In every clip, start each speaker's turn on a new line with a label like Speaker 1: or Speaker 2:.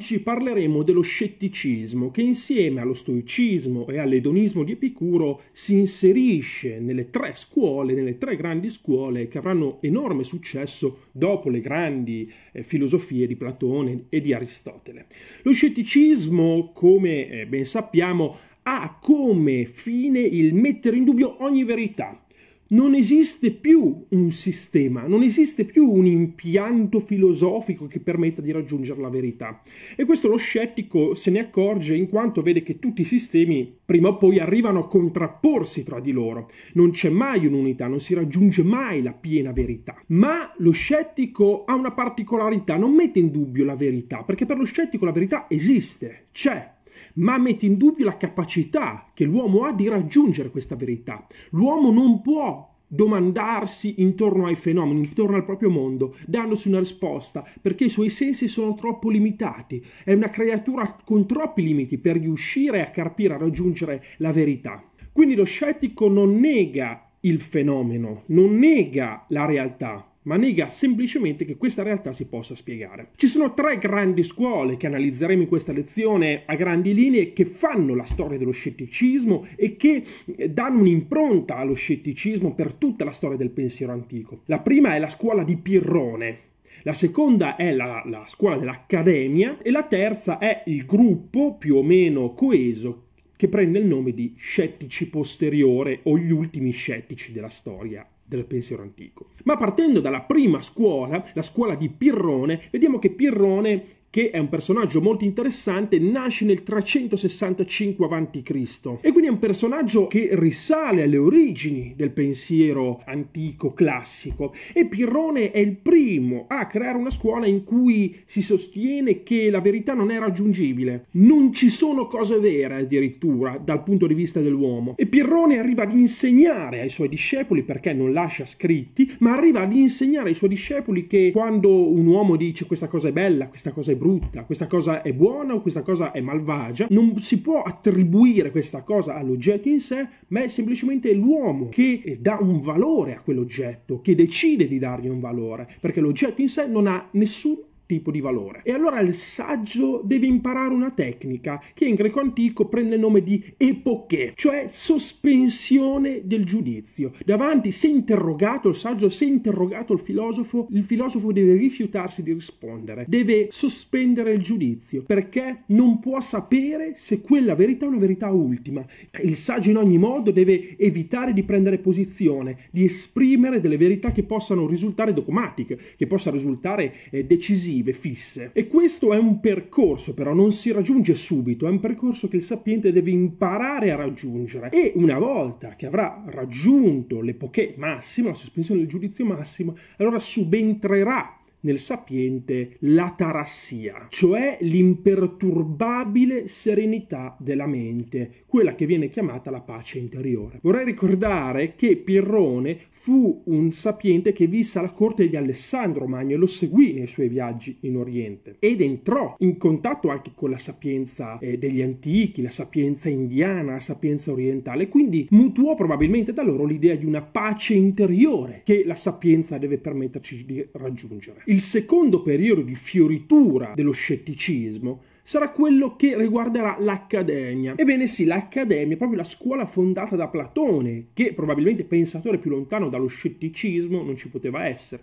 Speaker 1: Oggi parleremo dello scetticismo che insieme allo stoicismo e all'edonismo di Epicuro si inserisce nelle tre scuole, nelle tre grandi scuole che avranno enorme successo dopo le grandi eh, filosofie di Platone e di Aristotele. Lo scetticismo, come eh, ben sappiamo, ha come fine il mettere in dubbio ogni verità, non esiste più un sistema, non esiste più un impianto filosofico che permetta di raggiungere la verità. E questo lo scettico se ne accorge in quanto vede che tutti i sistemi prima o poi arrivano a contrapporsi tra di loro. Non c'è mai un'unità, non si raggiunge mai la piena verità. Ma lo scettico ha una particolarità, non mette in dubbio la verità, perché per lo scettico la verità esiste, c'è, ma mette in dubbio la capacità che l'uomo ha di raggiungere questa verità. L'uomo non può domandarsi intorno ai fenomeni, intorno al proprio mondo, dandosi una risposta, perché i suoi sensi sono troppo limitati, è una creatura con troppi limiti per riuscire a capire, a raggiungere la verità. Quindi lo scettico non nega il fenomeno, non nega la realtà, ma nega semplicemente che questa realtà si possa spiegare. Ci sono tre grandi scuole che analizzeremo in questa lezione a grandi linee che fanno la storia dello scetticismo e che eh, danno un'impronta allo scetticismo per tutta la storia del pensiero antico. La prima è la scuola di Pirrone, la seconda è la, la scuola dell'Accademia e la terza è il gruppo più o meno coeso che prende il nome di scettici posteriore o gli ultimi scettici della storia del pensiero antico. Ma partendo dalla prima scuola, la scuola di Pirrone, vediamo che Pirrone che è un personaggio molto interessante, nasce nel 365 a.C. e quindi è un personaggio che risale alle origini del pensiero antico classico e Pirrone è il primo a creare una scuola in cui si sostiene che la verità non è raggiungibile, non ci sono cose vere addirittura dal punto di vista dell'uomo e Pirrone arriva ad insegnare ai suoi discepoli perché non lascia scritti, ma arriva ad insegnare ai suoi discepoli che quando un uomo dice questa cosa è bella, questa cosa è brutta, questa cosa è buona o questa cosa è malvagia, non si può attribuire questa cosa all'oggetto in sé, ma è semplicemente l'uomo che dà un valore a quell'oggetto, che decide di dargli un valore, perché l'oggetto in sé non ha nessun tipo di valore. E allora il saggio deve imparare una tecnica che in greco antico prende il nome di epoche, cioè sospensione del giudizio. Davanti, se interrogato il saggio, se interrogato il filosofo, il filosofo deve rifiutarsi di rispondere, deve sospendere il giudizio, perché non può sapere se quella verità è una verità ultima. Il saggio in ogni modo deve evitare di prendere posizione, di esprimere delle verità che possano risultare dogmatiche, che possano risultare eh, decisive definitive, fisse. E questo è un percorso, però non si raggiunge subito, è un percorso che il sapiente deve imparare a raggiungere. E una volta che avrà raggiunto l'epoché massima, la sospensione del giudizio massimo, allora subentrerà nel sapiente l'atarassia, cioè l'imperturbabile serenità della mente, quella che viene chiamata la pace interiore. Vorrei ricordare che Pirrone fu un sapiente che visse alla corte di Alessandro Magno e lo seguì nei suoi viaggi in Oriente ed entrò in contatto anche con la sapienza eh, degli antichi, la sapienza indiana, la sapienza orientale, quindi mutuò probabilmente da loro l'idea di una pace interiore che la sapienza deve permetterci di raggiungere il secondo periodo di fioritura dello scetticismo sarà quello che riguarderà l'accademia. Ebbene sì, l'accademia è proprio la scuola fondata da Platone, che probabilmente pensatore più lontano dallo scetticismo non ci poteva essere.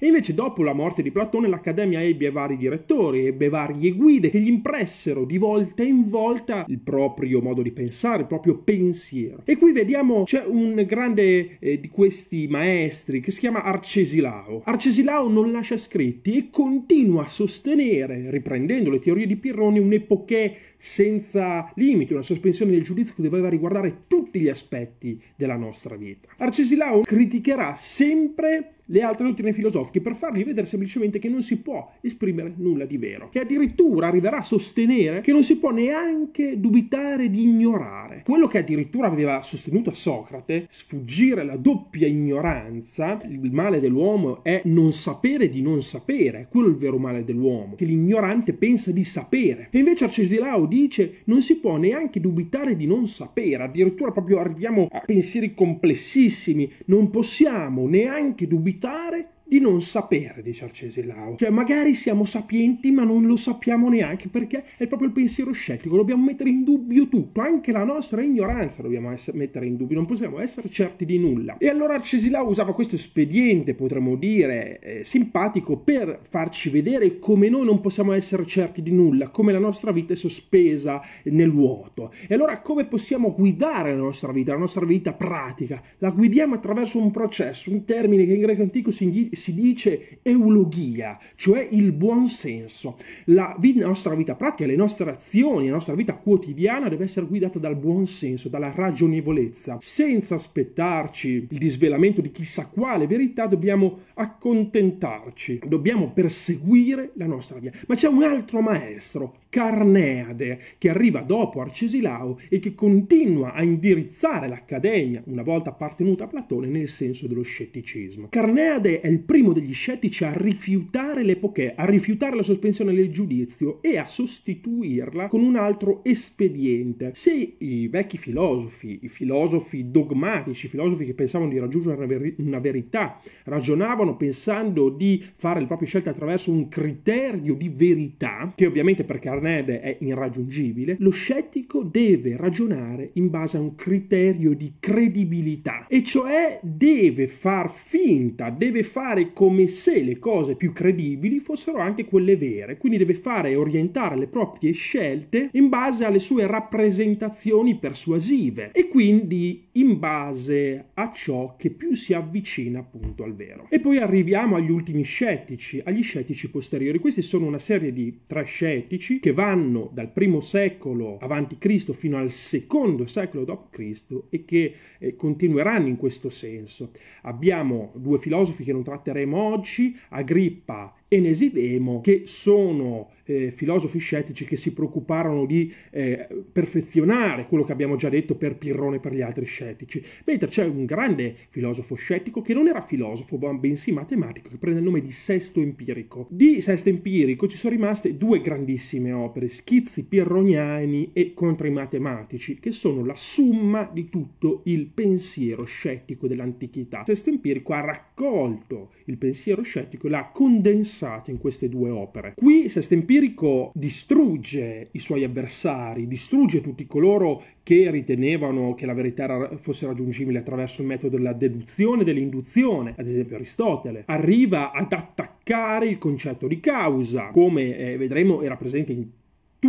Speaker 1: E invece dopo la morte di Platone l'accademia ebbe vari direttori, ebbe varie guide che gli impressero di volta in volta il proprio modo di pensare, il proprio pensiero. E qui vediamo c'è un grande eh, di questi maestri che si chiama Arcesilao. Arcesilao non lascia scritti e continua a sostenere, riprendendo le teorie di Pirro, Berlusconi, un'epochè senza limiti, una sospensione del giudizio che doveva riguardare tutti gli aspetti della nostra vita. Arcesilao criticherà sempre le altre dottrine filosofiche per fargli vedere semplicemente che non si può esprimere nulla di vero, che addirittura arriverà a sostenere che non si può neanche dubitare di ignorare. Quello che addirittura aveva sostenuto Socrate, sfuggire la doppia ignoranza, il male dell'uomo è non sapere di non sapere, è quello il vero male dell'uomo, che l'ignorante pensa di sapere. E invece Arcesilao dice non si può neanche dubitare di non sapere, addirittura proprio arriviamo a pensieri complessissimi, non possiamo neanche dubitare militare di non sapere di Sarcesilao. Cioè, magari siamo sapienti, ma non lo sappiamo neanche perché è proprio il pensiero scettico. Dobbiamo mettere in dubbio tutto, anche la nostra ignoranza dobbiamo essere, mettere in dubbio, non possiamo essere certi di nulla. E allora Arcesilao usava questo espediente, potremmo dire, eh, simpatico per farci vedere come noi non possiamo essere certi di nulla, come la nostra vita è sospesa nel vuoto. E allora come possiamo guidare la nostra vita, la nostra vita pratica? La guidiamo attraverso un processo, un termine che in greco antico significa si dice eulogia, cioè il buon senso. La, vi- nostra vita pratica, le nostre azioni, la nostra vita quotidiana deve essere guidata dal buon senso, dalla ragionevolezza. Senza aspettarci il disvelamento di chissà quale verità, dobbiamo accontentarci, dobbiamo perseguire la nostra via. Ma c'è un altro maestro, Carneade, che arriva dopo Arcesilao e che continua a indirizzare l'Accademia, una volta appartenuta a Platone, nel senso dello scetticismo. Carneade è il primo degli scettici a rifiutare l'epochè, a rifiutare la sospensione del giudizio e a sostituirla con un altro espediente. Se i vecchi filosofi, i filosofi dogmatici, i filosofi che pensavano di raggiungere una, ver- una verità, ragionavano pensando di fare le proprie scelte attraverso un criterio di verità, che ovviamente per Carneade Arnede è irraggiungibile, lo scettico deve ragionare in base a un criterio di credibilità, e cioè deve far finta, deve fare come se le cose più credibili fossero anche quelle vere, quindi deve fare e orientare le proprie scelte in base alle sue rappresentazioni persuasive e quindi in base a ciò che più si avvicina appunto al vero. E poi arriviamo agli ultimi scettici, agli scettici posteriori. Questi sono una serie di tre scettici che che vanno dal primo secolo avanti Cristo fino al secondo secolo d.C. e che eh, continueranno in questo senso. Abbiamo due filosofi che non tratteremo oggi, Agrippa e Nesidemo, che sono eh, filosofi scettici che si preoccuparono di eh, perfezionare quello che abbiamo già detto per Pirrone e per gli altri scettici, mentre c'è un grande filosofo scettico che non era filosofo, bensì matematico, che prende il nome di Sesto Empirico. Di Sesto Empirico ci sono rimaste due grandissime opere, Schizzi pirroniani e Contro i matematici, che sono la summa di tutto il pensiero scettico dell'antichità. Sesto Empirico ha raccolto il pensiero scettico e l'ha condensato in queste due opere. Qui Sesto Empirico Chirico distrugge i suoi avversari, distrugge tutti coloro che ritenevano che la verità fosse raggiungibile attraverso il metodo della deduzione e dell'induzione, ad esempio Aristotele. Arriva ad attaccare il concetto di causa, come eh, vedremo era presente in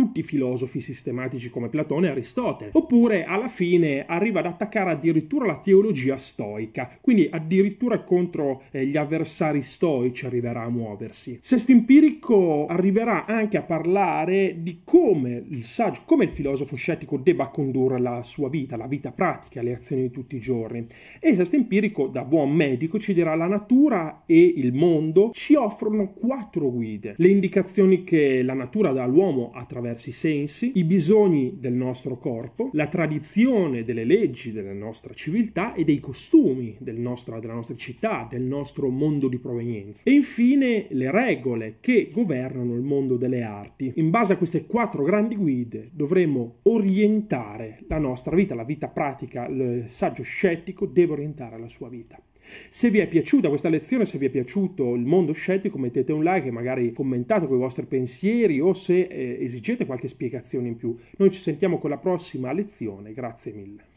Speaker 1: tutti i filosofi sistematici come Platone e Aristotele, oppure alla fine arriva ad attaccare addirittura la teologia stoica, quindi addirittura contro eh, gli avversari stoici arriverà a muoversi. Sesto Empirico arriverà anche a parlare di come il saggio, come il filosofo scettico debba condurre la sua vita, la vita pratica, le azioni di tutti i giorni. E Sesto Empirico, da buon medico, ci dirà la natura e il mondo ci offrono quattro guide, le indicazioni che la natura dà all'uomo attraverso attraverso i sensi, i bisogni del nostro corpo, la tradizione delle leggi della nostra civiltà e dei costumi del nostro, della nostra città, del nostro mondo di provenienza. E infine le regole che governano il mondo delle arti. In base a queste quattro grandi guide dovremo orientare la nostra vita, la vita pratica, il saggio scettico deve orientare la sua vita. Se vi è piaciuta questa lezione, se vi è piaciuto il mondo scettico, mettete un like e magari commentate con i vostri pensieri o se eh, esigete qualche spiegazione in più. Noi ci sentiamo con la prossima lezione, grazie mille.